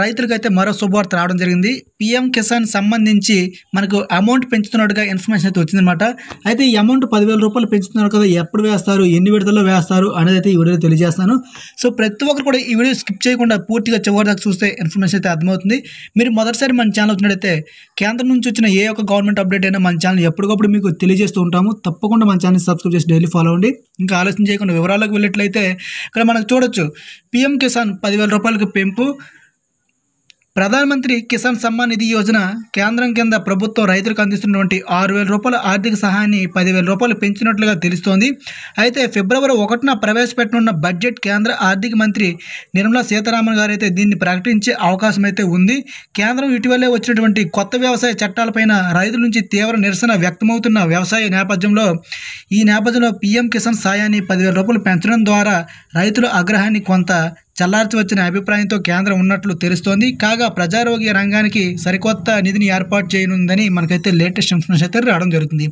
రైతులకైతే మరో శుభవార్త రావడం జరిగింది పిఎం కిసాన్ సంబంధించి మనకు అమౌంట్ పెంచుతున్నట్టుగా ఇన్ఫర్మేషన్ అయితే వచ్చిందనమాట అయితే ఈ అమౌంట్ పదివేల రూపాయలు పెంచుతున్నారు కదా ఎప్పుడు వేస్తారు ఎన్ని విడతల్లో వేస్తారు అనేది అయితే ఈ వీడియో తెలియజేస్తాను సో ప్రతి ఒక్కరు కూడా ఈ వీడియో స్కిప్ చేయకుండా పూర్తిగా చివరి దాకా చూస్తే ఇన్ఫర్మేషన్ అయితే అర్థమవుతుంది మీరు మొదటిసారి మన ఛానల్ వచ్చినట్టయితే కేంద్రం నుంచి వచ్చిన ఏ ఒక్క గవర్నమెంట్ అప్డేట్ అయినా మన ఛానల్ ఎప్పటికప్పుడు మీకు తెలియజేస్తూ ఉంటాము తప్పకుండా మన ఛానల్ సబ్స్క్రైబ్ చేసి డైలీ ఫాలో అవ్వండి ఇంకా ఆలోచన చేయకుండా వివరాలకు వెళ్ళినట్లయితే ఇక్కడ మనకు చూడొచ్చు పిఎం కిసాన్ పదివేల రూపాయలకు పెంపు ప్రధానమంత్రి కిసాన్ సమ్మాన్ నిధి యోజన కేంద్రం కింద ప్రభుత్వం రైతులకు అందిస్తున్నటువంటి ఆరు వేల రూపాయల ఆర్థిక సహాయాన్ని పదివేల రూపాయలు పెంచినట్లుగా తెలుస్తోంది అయితే ఫిబ్రవరి ఒకటిన ప్రవేశపెట్టనున్న బడ్జెట్ కేంద్ర ఆర్థిక మంత్రి నిర్మలా సీతారామన్ గారు అయితే దీన్ని ప్రకటించే అవకాశం అయితే ఉంది కేంద్రం ఇటీవలే వచ్చినటువంటి కొత్త వ్యవసాయ చట్టాలపైన రైతుల నుంచి తీవ్ర నిరసన వ్యక్తమవుతున్న వ్యవసాయ నేపథ్యంలో ఈ నేపథ్యంలో పీఎం కిసాన్ సాయాన్ని పదివేల రూపాయలు పెంచడం ద్వారా రైతుల ఆగ్రహాన్ని కొంత చల్లార్చి వచ్చిన అభిప్రాయంతో కేంద్రం ఉన్నట్లు తెలుస్తోంది కాగా ప్రజారోగ్య రంగానికి సరికొత్త నిధిని ఏర్పాటు చేయనుందని మనకైతే లేటెస్ట్ ఇన్ఫర్మేషన్ అయితే రావడం జరుగుతుంది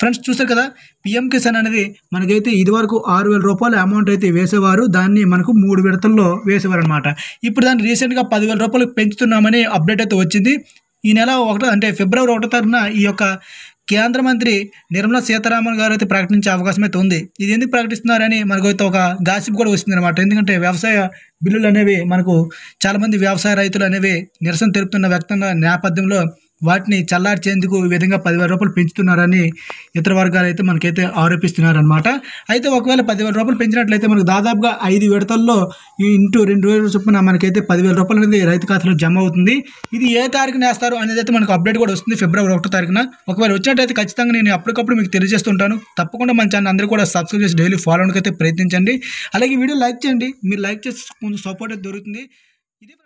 ఫ్రెండ్స్ చూసారు కదా పిఎం కిసాన్ అనేది మనకైతే ఇదివరకు ఆరు వేల రూపాయల అమౌంట్ అయితే వేసేవారు దాన్ని మనకు మూడు విడతల్లో వేసేవారు అనమాట ఇప్పుడు దాన్ని రీసెంట్గా పదివేల రూపాయలు పెంచుతున్నామని అప్డేట్ అయితే వచ్చింది ఈ నెల ఒకటో అంటే ఫిబ్రవరి ఒకటో తరఫున ఈ యొక్క కేంద్ర మంత్రి నిర్మలా సీతారామన్ గారు అయితే ప్రకటించే అవకాశం అయితే ఉంది ఇది ఎందుకు ప్రకటిస్తున్నారని మనకు అయితే ఒక గాసిప్ కూడా వస్తుంది అనమాట ఎందుకంటే వ్యవసాయ బిల్లులు అనేవి మనకు చాలామంది వ్యవసాయ రైతులు అనేవి నిరసన తెలుపుతున్న వ్యక్తంగా నేపథ్యంలో వాటిని చల్లార్చేందుకు ఈ విధంగా పదివేల రూపాయలు పెంచుతున్నారని ఇతర వర్గాలు అయితే మనకైతే ఆరోపిస్తున్నారనమాట అయితే ఒకవేళ పదివేల రూపాయలు పెంచినట్లయితే మనకు దాదాపుగా ఐదు విడతల్లో ఇంటూ రెండు వేల చొప్పున మనకైతే పదివేల రూపాయలు అనేది రైతు ఖాతాలో జమ అవుతుంది ఇది ఏ తారీఖున వేస్తారు అనేది అయితే మనకు అప్డేట్ కూడా వస్తుంది ఫిబ్రవరి ఒకటో తారీఖున ఒకవేళ వచ్చినట్టయితే ఖచ్చితంగా నేను అప్పటికప్పుడు మీకు తెలియజేస్తుంటాను తప్పకుండా మన ఛానల్ అందరూ కూడా సబ్స్క్రైబ్ చేసి డైలీ ఫాలో అయితే ప్రయత్నించండి అలాగే వీడియో లైక్ చేయండి మీరు లైక్ చేసి కొంచెం సపోర్ట్ అయితే దొరుకుతుంది